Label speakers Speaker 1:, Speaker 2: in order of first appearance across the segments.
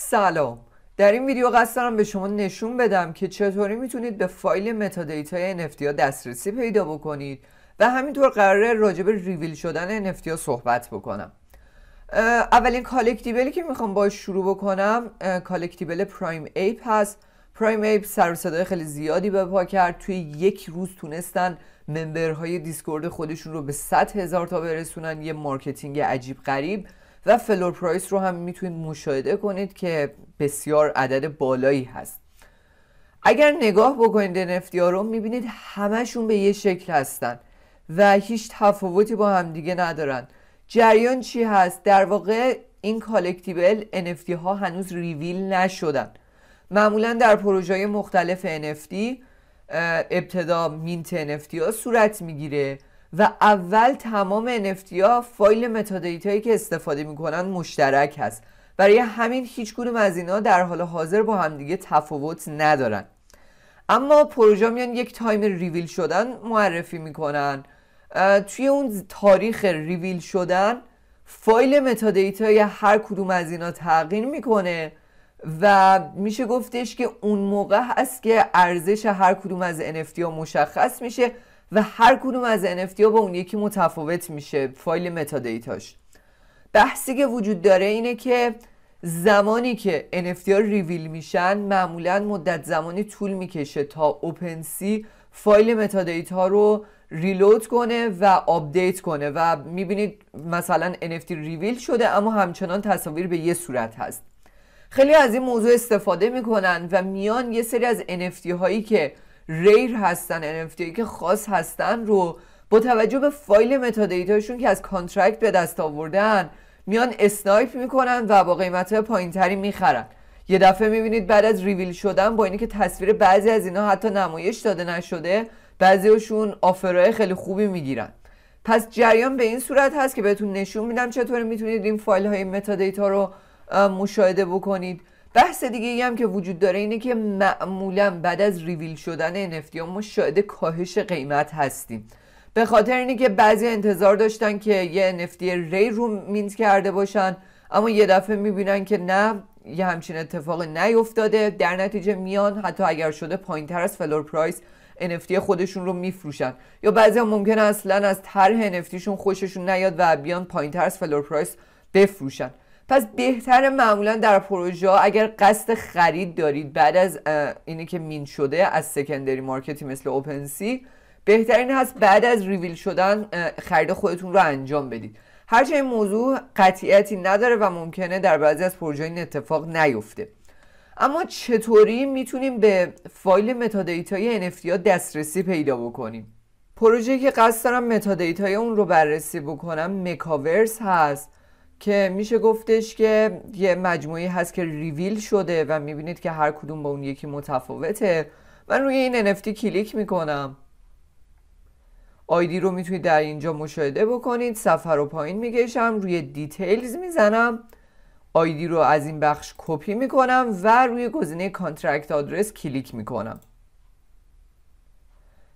Speaker 1: سلام در این ویدیو قصد دارم به شما نشون بدم که چطوری میتونید به فایل متادیتای NFT ها دسترسی پیدا بکنید و همینطور قراره راجع به ریویل شدن NFT صحبت بکنم اولین کالکتیبلی که میخوام باش شروع بکنم کالکتیبل پرایم ایپ هست پرایم ایپ سر صدای خیلی زیادی به پا کرد توی یک روز تونستن ممبرهای دیسکورد خودشون رو به 100 هزار تا برسونن یه مارکتینگ عجیب غریب و فلور پرایس رو هم میتونید مشاهده کنید که بسیار عدد بالایی هست اگر نگاه بکنید NFT ها رو میبینید همشون به یه شکل هستن و هیچ تفاوتی با همدیگه ندارن جریان چی هست؟ در واقع این کالکتیبل NFT ها هنوز ریویل نشدن معمولا در پروژه مختلف NFT ابتدا مینت NFT ها صورت میگیره و اول تمام NFT ها فایل متادیت هایی که استفاده میکنن مشترک هست برای همین هیچ کدوم از اینا در حال حاضر با همدیگه تفاوت ندارن اما پروژه میان یک تایم ریویل شدن معرفی میکنن توی اون تاریخ ریویل شدن فایل متادیتا هر کدوم از اینا تغییر میکنه و میشه گفتش که اون موقع هست که ارزش هر کدوم از NFT ها مشخص میشه و هر کدوم از NFT ها با اون یکی متفاوت میشه فایل متادیتاش بحثی که وجود داره اینه که زمانی که NFT ها ریویل میشن معمولا مدت زمانی طول میکشه تا اوپنسی فایل متادیتا ها رو ریلود کنه و آپدیت کنه و میبینید مثلا NFT ریویل شده اما همچنان تصاویر به یه صورت هست خیلی از این موضوع استفاده میکنن و میان یه سری از NFT هایی که ریر هستن NFT که خاص هستن رو با توجه به فایل متادیتاشون که از کانترکت به دست آوردن میان اسنایپ میکنن و با قیمت پایینتری میخرن یه دفعه میبینید بعد از ریویل شدن با اینکه تصویر بعضی از اینا حتی نمایش داده نشده بعضیشون آفرای خیلی خوبی میگیرن پس جریان به این صورت هست که بهتون نشون میدم چطور میتونید این فایل های متادیتا رو مشاهده بکنید بحث دیگه ای هم که وجود داره اینه که معمولا بعد از ریویل شدن NFT ما شاهد کاهش قیمت هستیم به خاطر اینه که بعضی انتظار داشتن که یه NFT ری رو مینت کرده باشن اما یه دفعه میبینن که نه یه همچین اتفاقی نیفتاده در نتیجه میان حتی اگر شده پایین تر از فلور پرایس NFT خودشون رو میفروشن یا بعضی هم ممکنه اصلا از طرح NFTشون خوششون نیاد و بیان پایین از فلور پرایس بفروشن پس بهتر معمولا در پروژه اگر قصد خرید دارید بعد از اینه که مین شده از سکندری مارکتی مثل اوپنسی بهترین هست بعد از ریویل شدن خرید خودتون رو انجام بدید هرچه این موضوع قطعیتی نداره و ممکنه در بعضی از پروژه این اتفاق نیفته اما چطوری میتونیم به فایل متادیتای NFT ها دسترسی پیدا بکنیم پروژه که قصد دارم های اون رو بررسی بکنم مکاورس هست که میشه گفتش که یه مجموعی هست که ریویل شده و میبینید که هر کدوم با اون یکی متفاوته من روی این NFT کلیک میکنم آیدی رو میتونید در اینجا مشاهده بکنید سفر رو پایین میگشم روی دیتیلز میزنم آیدی رو از این بخش کپی میکنم و روی گزینه کانترکت آدرس کلیک میکنم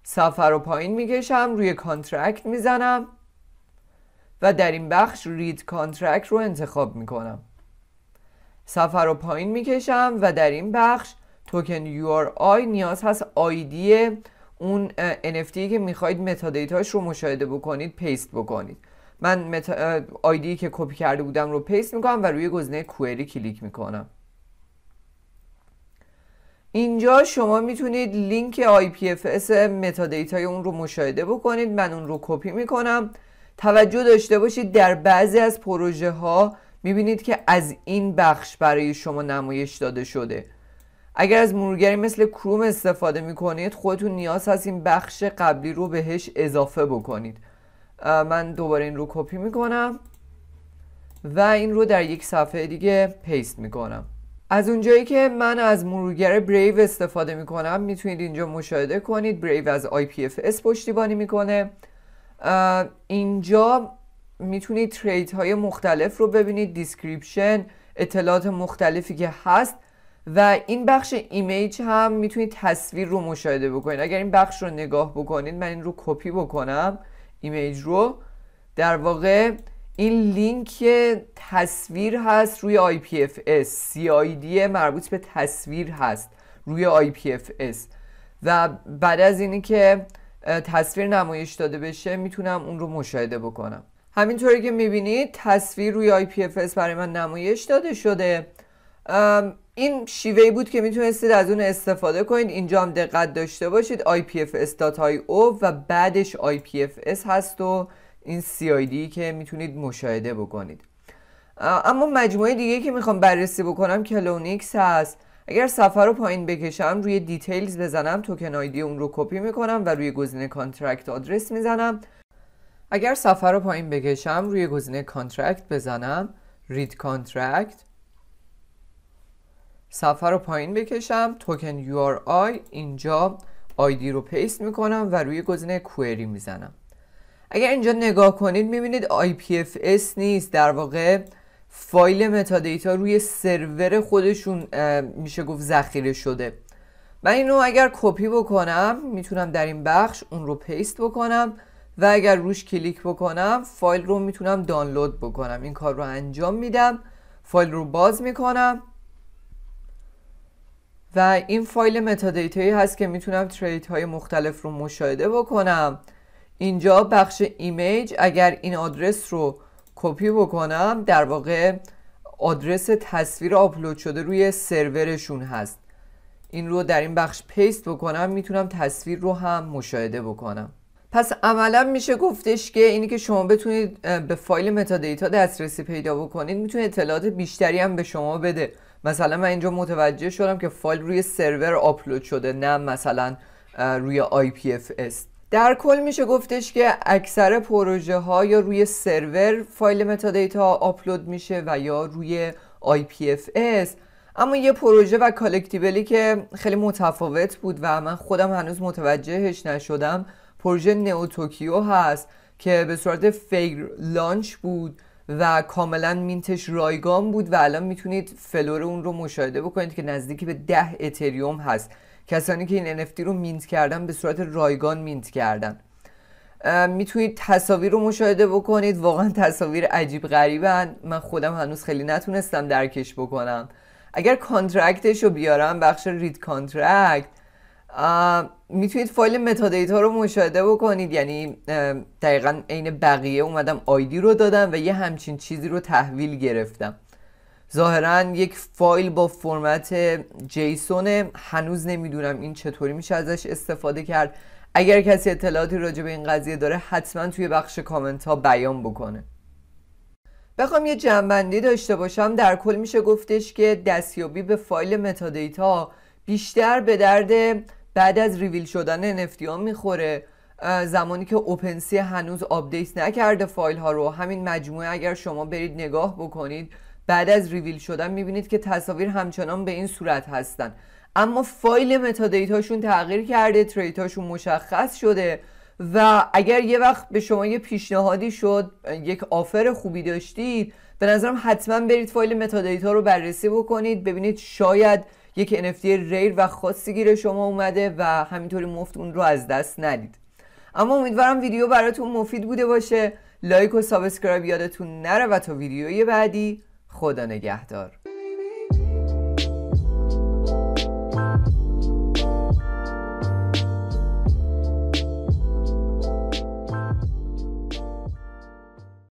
Speaker 1: سفر رو پایین میگشم روی کانترکت میزنم و در این بخش رید کانترکت رو انتخاب میکنم سفر رو پایین میکشم و در این بخش توکن آی نیاز هست آیدی اون NFT که میخواید متادیتاش رو مشاهده بکنید پیست بکنید من متا... آیدی که کپی کرده بودم رو پیست میکنم و روی گزینه کوئری کلیک میکنم اینجا شما میتونید لینک IPFS متادیتای اون رو مشاهده بکنید من اون رو کپی میکنم توجه داشته باشید در بعضی از پروژه ها میبینید که از این بخش برای شما نمایش داده شده اگر از مرورگری مثل کروم استفاده میکنید خودتون نیاز هست این بخش قبلی رو بهش اضافه بکنید من دوباره این رو کپی میکنم و این رو در یک صفحه دیگه پیست میکنم از اونجایی که من از مرورگر بریو استفاده میکنم میتونید اینجا مشاهده کنید بریو از IPFS پشتیبانی میکنه اینجا میتونید ترید های مختلف رو ببینید دیسکریپشن اطلاعات مختلفی که هست و این بخش ایمیج هم میتونید تصویر رو مشاهده بکنید اگر این بخش رو نگاه بکنید من این رو کپی بکنم ایمیج رو در واقع این لینک تصویر هست روی IPFS CID مربوط به تصویر هست روی IPFS و بعد از اینی که تصویر نمایش داده بشه میتونم اون رو مشاهده بکنم همینطوری که میبینید تصویر روی IPFS برای من نمایش داده شده این شیوهی بود که میتونستید از اون استفاده کنید اینجا هم دقت داشته باشید او و بعدش IPFS هست و این CID که میتونید مشاهده بکنید اما مجموعه دیگه که میخوام بررسی بکنم کلونیکس هست اگر سفر رو پایین بکشم روی دیتیلز بزنم توکن آیدی اون رو کپی میکنم و روی گزینه کانترکت آدرس میزنم اگر سفر رو پایین بکشم روی گزینه کانترکت بزنم رید کانترکت سفر رو پایین بکشم توکن آی اینجا آیدی رو پیست میکنم و روی گزینه کوئری میزنم اگر اینجا نگاه کنید میبینید IPFS نیست در واقع فایل متادیتا روی سرور خودشون میشه گفت ذخیره شده من اینو اگر کپی بکنم میتونم در این بخش اون رو پیست بکنم و اگر روش کلیک بکنم فایل رو میتونم دانلود بکنم این کار رو انجام میدم فایل رو باز میکنم و این فایل متادیتایی هست که میتونم ترید های مختلف رو مشاهده بکنم اینجا بخش ایمیج اگر این آدرس رو کپی بکنم در واقع آدرس تصویر آپلود شده روی سرورشون هست این رو در این بخش پیست بکنم میتونم تصویر رو هم مشاهده بکنم پس عملا میشه گفتش که اینی که شما بتونید به فایل متادیتا دسترسی پیدا بکنید میتونه اطلاعات بیشتری هم به شما بده مثلا من اینجا متوجه شدم که فایل روی سرور آپلود شده نه مثلا روی IPFS در کل میشه گفتش که اکثر پروژه ها یا روی سرور فایل متادیتا آپلود میشه و یا روی IPFS اما یه پروژه و کالکتیبلی که خیلی متفاوت بود و من خودم هنوز متوجهش نشدم پروژه نئو توکیو هست که به صورت فیر لانچ بود و کاملا مینتش رایگان بود و الان میتونید فلور اون رو مشاهده بکنید که نزدیکی به 10 اتریوم هست کسانی که این NFT رو مینت کردن به صورت رایگان مینت کردن میتونید تصاویر رو مشاهده بکنید واقعا تصاویر عجیب غریبن من خودم هنوز خیلی نتونستم درکش بکنم اگر کانترکتش رو بیارم بخش رید کانترکت میتونید فایل متادیتا رو مشاهده بکنید یعنی دقیقا عین بقیه اومدم آیدی رو دادم و یه همچین چیزی رو تحویل گرفتم ظاهرا یک فایل با فرمت جیسون هنوز نمیدونم این چطوری میشه ازش استفاده کرد اگر کسی اطلاعاتی راجع به این قضیه داره حتما توی بخش کامنت ها بیان بکنه بخوام یه جنبندی داشته باشم در کل میشه گفتش که دستیابی به فایل متادیتا بیشتر به درد بعد از ریویل شدن NFT ها میخوره زمانی که اوپنسی هنوز آپدیت نکرده فایل ها رو همین مجموعه اگر شما برید نگاه بکنید بعد از ریویل شدن میبینید که تصاویر همچنان به این صورت هستن اما فایل متادیتاشون تغییر کرده تریتاشون مشخص شده و اگر یه وقت به شما یه پیشنهادی شد یک آفر خوبی داشتید به نظرم حتما برید فایل متادیتا رو بررسی بکنید ببینید شاید یک NFT ریر و خاصی گیر شما اومده و همینطوری مفت اون رو از دست ندید اما امیدوارم ویدیو براتون مفید بوده باشه لایک و سابسکرایب یادتون نره و تا ویدیوی بعدی خدا نگهدار